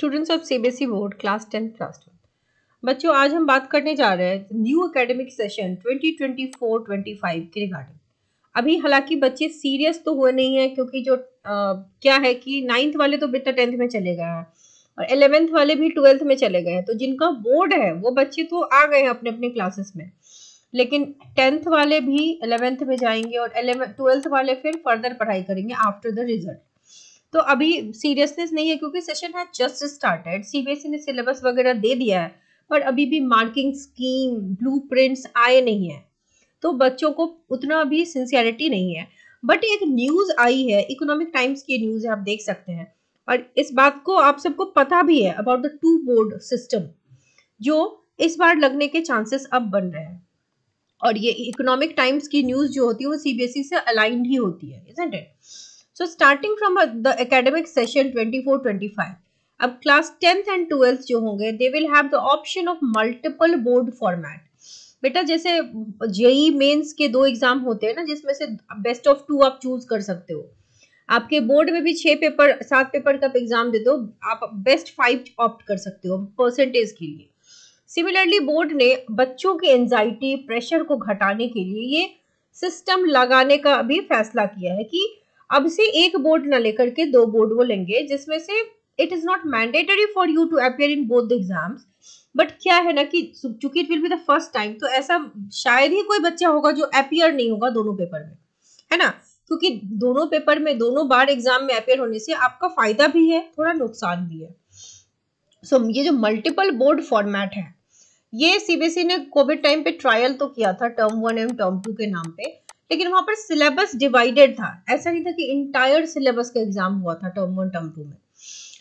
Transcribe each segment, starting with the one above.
students of CBSE board class ten class twelfth बच्चों आज हम बात करने जा रहे हैं न्यू एकेडमिक सेशन 2024-25 के रिगार्डिंग अभी हालांकि बच्चे सीरियस तो हुए नहीं है क्योंकि जो आ, क्या है कि नाइन्थ वाले तो बेटा टेंथ में चले गए हैं और एलेवेंथ वाले भी ट्वेल्थ में चले गए हैं तो जिनका बोर्ड है वो बच्चे तो आ गए हैं अपने अपने क्लासेस में लेकिन टेंथ वाले भी एलेवेंथ में जाएंगे और ट्वेल्थ वाले फिर फर्दर पढ़ाई करेंगे आफ्टर द रिजल्ट तो अभी सीरियसनेस नहीं है क्योंकि सेशन है जस्ट स्टार्टेड सीबीएसई ने सिलेबस वगैरह दे दिया है पर अभी भी मार्किंग स्कीम ब्लू आए नहीं है तो बच्चों को उतना अभी सिंसियरिटी नहीं है बट एक न्यूज़ आई है इकोनॉमिक टाइम्स की न्यूज़ है आप देख सकते हैं और इस बात को आप सबको पता भी है about the two board system जो इस बार लगने के चांसेस अब बन रहे हैं और ये इकोनॉमिक टाइम्स की न्यूज़ जो होती है वो सीबीएसई e से अलाइंड ही होती है it so starting from the academic session 24-25, अब क्लास 10th एंड ट्वेल्थ जो होंगे they will have the option of multiple board format बेटा जैसे जेई मेंस e के दो एग्जाम होते हैं ना जिसमें से बेस्ट ऑफ टू आप चूज कर सकते हो आपके बोर्ड में भी छह पेपर सात पेपर का एग्जाम दे दो आप बेस्ट फाइव ऑप्ट कर सकते हो परसेंटेज के लिए सिमिलरली बोर्ड ने बच्चों की एंजाइटी प्रेशर को घटाने के लिए ये सिस्टम लगाने का भी फैसला किया है कि अब से एक बोर्ड ना लेकर के दो बोर्ड वो लेंगे जिसमें से it is not mandatory for you to appear in both the exams but क्या है ना कि चूंकि it will be the first time तो ऐसा शायद ही कोई बच्चा होगा जो अपियर नहीं होगा दोनों पेपर में है ना क्योंकि दोनों पेपर में दोनों बार एग्जाम में अपियर होने से आपका फायदा भी है थोड़ा नुकसान भी है सो so, ये जो मल्टीपल बोर्ड फॉर्मेट है ये सीबीएसई e ने कोविड टाइम पे ट्रायल तो किया था term one and term two के नाम पे लेकिन वहां पर सिलेबस डिवाइडेड था ऐसा नहीं था कि इंटायर सिलेबस का एग्जाम हुआ था टर्म वन टर्म टू में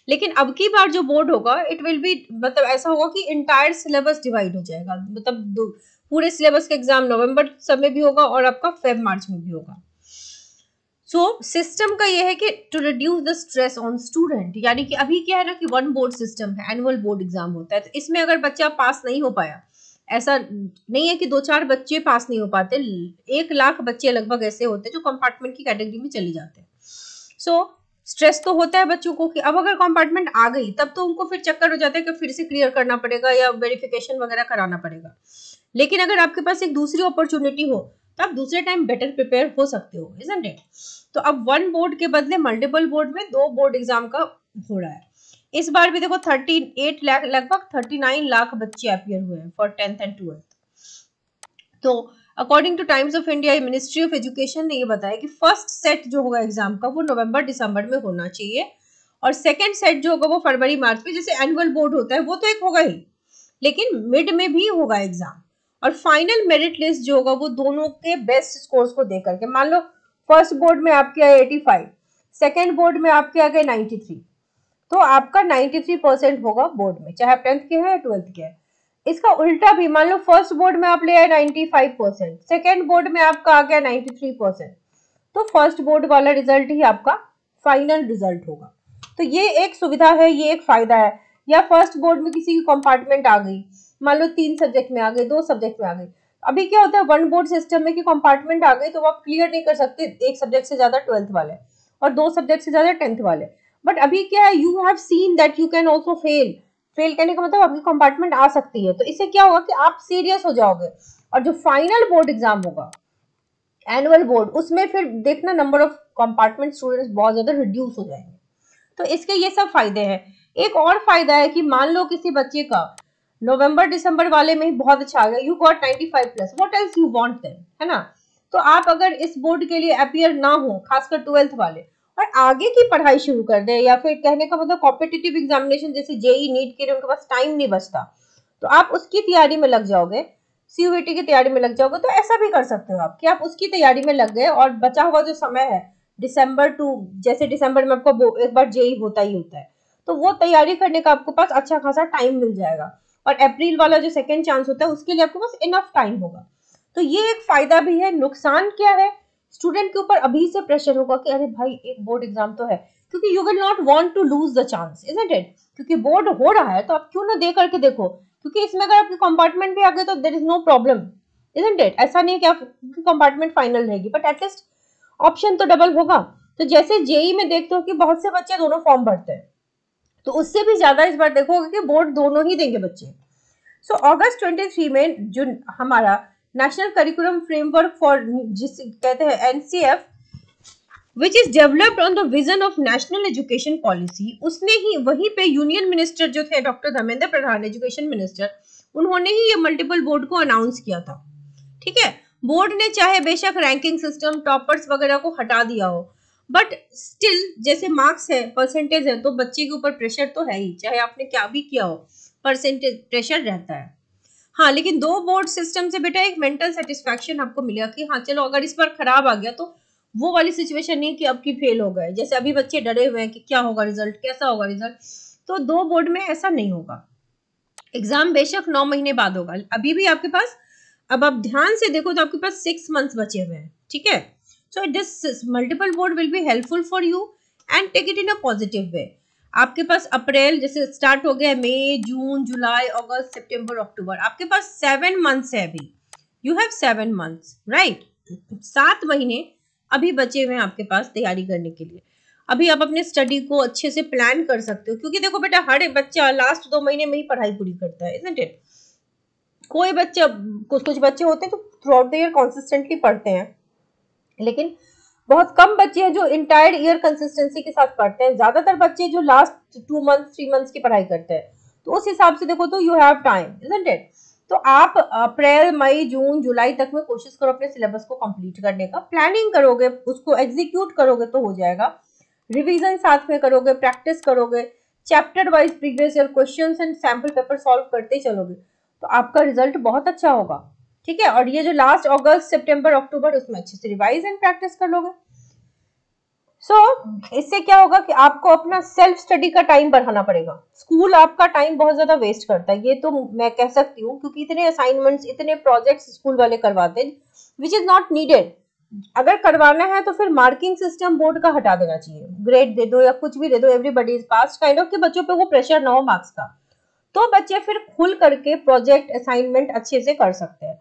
लेकिन अब की बार जो बोर्ड होगा इट विल बी मतलब ऐसा होगा कि इंटायर सिलेबस डिवाइड हो जाएगा मतलब पूरे सिलेबस का एग्जाम नवंबर समय भी होगा और आपका फेब मार्च में भी होगा सो so, सिस्टम का ये है कि to reduce the stress on student यानी कि अभी क्या है ना कि वन बोर्ड सिस्टम है एनुअल बोर्ड एग्जाम होता है तो इसमें अगर बच्चा पास नहीं हो पाया ऐसा नहीं है कि दो चार बच्चे पास नहीं हो पाते एक लाख बच्चे लगभग ऐसे होते हैं जो कंपार्टमेंट की कैटेगरी में चले जाते हैं सो so, स्ट्रेस तो होता है बच्चों को कि अब अगर कंपार्टमेंट आ गई तब तो उनको फिर चक्कर हो जाता है कि फिर से क्लियर करना पड़ेगा या वेरिफिकेशन वगैरह कराना पड़ेगा लेकिन अगर आपके पास एक दूसरी अपॉर्चुनिटी हो तो आप दूसरे टाइम बेटर प्रिपेयर हो सकते हो इज इट तो अब वन बोर्ड के बदले मल्टीपल बोर्ड में दो बोर्ड एग्जाम का हो रहा है इस बार भी देखो थर्टी एट लाख लगभग थर्टी नाइन लाख बच्चे अपियर हुए हैं फॉर टेंथ एंड ट्वेल्थ तो according to Times of India Ministry of Education ने ये बताया कि फर्स्ट सेट जो होगा एग्जाम का वो नवंबर दिसंबर में होना चाहिए और सेकेंड सेट जो होगा वो फरवरी मार्च में जैसे एनुअल बोर्ड होता है वो तो एक होगा ही लेकिन मिड में भी होगा एग्जाम और फाइनल मेरिट लिस्ट जो होगा वो दोनों के बेस्ट स्कोर्स को देकर के मान लो फर्स्ट बोर्ड में आपके आए 85 सेकेंड बोर्ड में आपके आ गए 93 तो आपका 93 परसेंट होगा बोर्ड में चाहे आप टेंथ के हैं या ट्वेल्थ के हैं इसका उल्टा भी मान लो फर्स्ट बोर्ड में आप ले आए 95 परसेंट सेकेंड बोर्ड में आपका आ गया 93 परसेंट तो फर्स्ट बोर्ड वाला रिजल्ट ही आपका फाइनल रिजल्ट होगा तो ये एक सुविधा है ये एक फायदा है या फर्स्ट बोर्ड में किसी की कंपार्टमेंट आ गई मान लो तीन सब्जेक्ट में आ गए दो सब्जेक्ट में आ गई अभी क्या होता है वन बोर्ड सिस्टम में कि कंपार्टमेंट आ गई तो आप क्लियर नहीं कर सकते एक सब्जेक्ट से ज्यादा ट्वेल्थ वाले और दो सब्जेक्ट से ज्यादा टेंथ वाले बट अभी क्या है you have seen that you can also fail fail करने का मतलब आपकी कंपार्टमेंट आ सकती है तो इससे क्या होगा कि आप सीरियस हो जाओगे और जो फाइनल बोर्ड एग्जाम होगा एनुअल बोर्ड उसमें फिर देखना नंबर ऑफ कंपार्टमेंट स्टूडेंट्स बहुत ज़्यादा रिड्यूस हो जाएंगे तो इसके ये सब फायदे हैं एक और फायदा है कि मान लो किसी बच्चे का नवंबर दिसंबर वाले में ही बहुत अच्छा आ गया you got ninety five plus what else you want then है ना तो आप अगर इस बोर्ड के लिए अपियर ना हो खासकर ट्वेल्थ वाले और आगे की पढ़ाई शुरू कर दे या फिर कहने का मतलब कॉम्पिटेटिव एग्जामिनेशन जैसे जेई नीट के लिए उनके पास टाइम नहीं बचता तो आप उसकी तैयारी में लग जाओगे सीयूटी की तैयारी में लग जाओगे तो ऐसा भी कर सकते हो आप कि आप उसकी तैयारी में लग गए और बचा हुआ जो समय है दिसंबर टू जैसे दिसंबर में आपको एक बार जेई होता ही होता है तो वो तैयारी करने का आपके पास अच्छा खासा टाइम मिल जाएगा और अप्रैल वाला जो सेकेंड चांस होता है उसके लिए आपके पास इनफ टाइम होगा तो ये एक फायदा भी है नुकसान क्या है स्टूडेंट के ऊपर अभी से प्रेशर होगा कि अरे भाई एक बोर्ड एग्जाम तो है क्योंकि you will not want to lose the chance is it क्योंकि बोर्ड हो रहा है तो आप क्यों ना दे करके देखो क्योंकि इसमें अगर आपके कंपार्टमेंट भी आ गए तो there is no problem isn't it ऐसा नहीं है कि आपकी कंपार्टमेंट फाइनल रहेगी बट एटलीस्ट ऑप्शन तो डबल होगा तो जैसे जेई e में देखते हो कि बहुत से बच्चे दोनों फॉर्म भरते हैं तो उससे भी ज्यादा इस बार देखोगे कि बोर्ड दोनों ही देंगे बच्चे सो अगस्त ट्वेंटी में जो हमारा नेशनल करिकुलम फ्रेमवर्क फॉर जिस कहते हैं NCF which is developed on the vision of National Education Policy उसने ही वहीं पे यूनियन मिनिस्टर जो थे doctor Dharmendra Pradhan education minister उन्होंने ही ये मल्टीपल बोर्ड को अनाउंस किया था ठीक है बोर्ड ने चाहे बेशक रैंकिंग सिस्टम टॉपर्स वगैरह को हटा दिया हो बट स्टिल जैसे मार्क्स है परसेंटेज है तो बच्चे के ऊपर प्रेशर तो है ही चाहे आपने क्या भी किया हो परसेंटेज प्रेशर रहता है हाँ लेकिन दो बोर्ड सिस्टम से बेटा एक मेंटल सेटिस्फेक्शन आपको मिलेगा कि हाँ चलो अगर इस बार खराब आ गया तो वो वाली सिचुएशन नहीं कि अब की फेल हो गए जैसे अभी बच्चे डरे हुए हैं कि क्या होगा रिजल्ट कैसा होगा रिजल्ट तो दो बोर्ड में ऐसा नहीं होगा एग्जाम बेशक नौ महीने बाद होगा अभी भी आपके पास अब आप ध्यान से देखो तो आपके पास सिक्स मंथ्स बचे हुए हैं ठीक है so this multiple board will be helpful for you and take it in a positive way आपके पास अप्रैल जैसे स्टार्ट हो गया मई जून जुलाई अगस्त सितंबर अक्टूबर आपके पास सेवन मंथ्स है अभी you have seven months right सात महीने अभी बचे हुए हैं आपके पास तैयारी करने के लिए अभी आप अपने स्टडी को अच्छे से प्लान कर सकते हो क्योंकि देखो बेटा हर एक बच्चा लास्ट दो महीने में ही पढ़ाई पूरी करता है इट कोई बच्चा कुछ कुछ बच्चे होते हैं तो throughout the year consistently पढ़ते हैं लेकिन बहुत कम बच्चे हैं जो इंटायर ईयर कंसिस्टेंसी के साथ पढ़ते हैं ज्यादातर बच्चे जो last two month three months की पढ़ाई करते हैं तो उस हिसाब से देखो तो यू हैव टाइम इट तो आप अप्रैल मई जून जुलाई तक में कोशिश करो अपने सिलेबस को कंप्लीट करने का प्लानिंग करोगे उसको एग्जीक्यूट करोगे तो हो जाएगा रिवीजन साथ में करोगे प्रैक्टिस करोगे chapter wise previous year questions and sample paper solve करते चलोगे तो आपका रिजल्ट बहुत अच्छा होगा ठीक है और ये जो लास्ट अगस्त सितंबर अक्टूबर उसमें अच्छे से रिवाइज एंड प्रैक्टिस कर लोगे सो so, इससे क्या होगा कि आपको अपना सेल्फ स्टडी का टाइम बढ़ाना पड़ेगा स्कूल आपका टाइम बहुत ज्यादा वेस्ट करता है ये तो मैं कह सकती हूँ क्योंकि इतने असाइनमेंट्स इतने प्रोजेक्ट्स स्कूल वाले करवाते हैं विच इज नॉट नीडेड अगर करवाना है तो फिर मार्किंग सिस्टम बोर्ड का हटा देना चाहिए ग्रेड दे दो या कुछ भी दे दो everybody is pass kind of कि बच्चों पे वो प्रेशर ना हो मार्क्स का तो बच्चे फिर खुल करके प्रोजेक्ट असाइनमेंट अच्छे से कर सकते हैं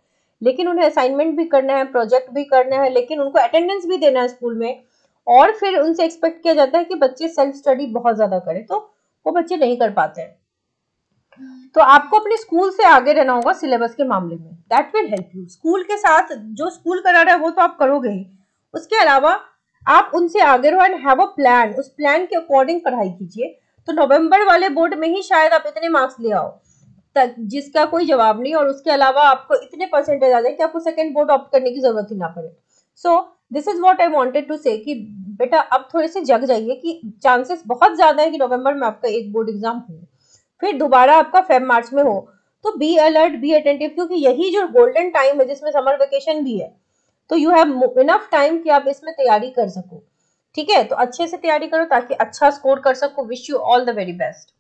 लेकिन उन्हें असाइनमेंट भी करना है प्रोजेक्ट भी करना है लेकिन उनको अटेंडेंस भी देना है स्कूल में और फिर उनसे एक्सपेक्ट किया जाता है कि बच्चे सेल्फ स्टडी बहुत ज़्यादा करें तो वो बच्चे नहीं कर पाते हैं तो आपको अपने स्कूल से आगे रहना होगा सिलेबस के मामले में that will help you school के साथ जो स्कूल करा रहा है वो तो आप करोगे ही उसके अलावा आप उनसे आगे रहो एंड हैव अ प्लान उस प्लान के अकॉर्डिंग पढ़ाई कीजिए तो नवंबर वाले बोर्ड में ही शायद आप इतने मार्क्स ले आओ तक जिसका कोई जवाब नहीं और उसके अलावा आपको इतने परसेंटेज आ जाए कि आपको सेकेंड बोर्ड ऑप्ट करने की जरूरत ही ना पड़े so this is what I wanted to say बेटा अब थोड़े से जग जाइए कि चांसेस बहुत ज़्यादा है कि नवंबर में आपका एक बोर्ड एग्जाम हो फिर दोबारा आपका फेब मार्च में हो तो बी अलर्ट बी अटेंटिव क्योंकि यही जो गोल्डन टाइम है जिसमें समर वेकेशन भी है तो यू हैव इनफ टाइम कि आप इसमें तैयारी कर सको ठीक है तो अच्छे से तैयारी करो ताकि अच्छा स्कोर कर सको wish you all the very best